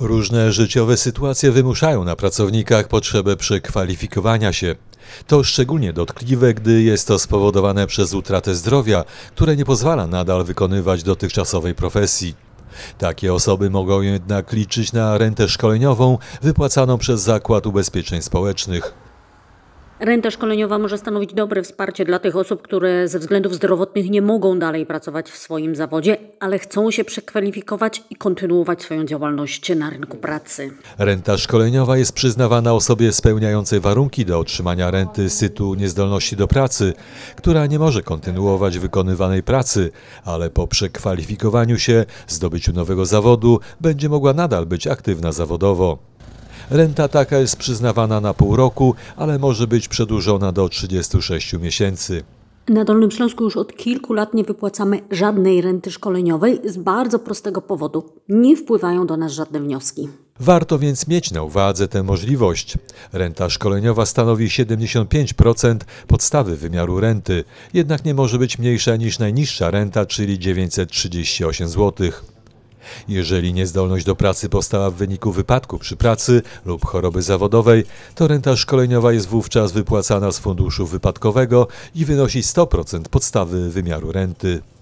Różne życiowe sytuacje wymuszają na pracownikach potrzebę przekwalifikowania się. To szczególnie dotkliwe, gdy jest to spowodowane przez utratę zdrowia, które nie pozwala nadal wykonywać dotychczasowej profesji. Takie osoby mogą jednak liczyć na rentę szkoleniową wypłacaną przez Zakład Ubezpieczeń Społecznych. Renta szkoleniowa może stanowić dobre wsparcie dla tych osób, które ze względów zdrowotnych nie mogą dalej pracować w swoim zawodzie, ale chcą się przekwalifikować i kontynuować swoją działalność na rynku pracy. Renta szkoleniowa jest przyznawana osobie spełniającej warunki do otrzymania renty z tytułu niezdolności do pracy, która nie może kontynuować wykonywanej pracy, ale po przekwalifikowaniu się, zdobyciu nowego zawodu będzie mogła nadal być aktywna zawodowo. Renta taka jest przyznawana na pół roku, ale może być przedłużona do 36 miesięcy. Na Dolnym Śląsku już od kilku lat nie wypłacamy żadnej renty szkoleniowej z bardzo prostego powodu. Nie wpływają do nas żadne wnioski. Warto więc mieć na uwadze tę możliwość. Renta szkoleniowa stanowi 75% podstawy wymiaru renty, jednak nie może być mniejsza niż najniższa renta, czyli 938 zł. Jeżeli niezdolność do pracy powstała w wyniku wypadku przy pracy lub choroby zawodowej, to renta szkoleniowa jest wówczas wypłacana z funduszu wypadkowego i wynosi 100% podstawy wymiaru renty.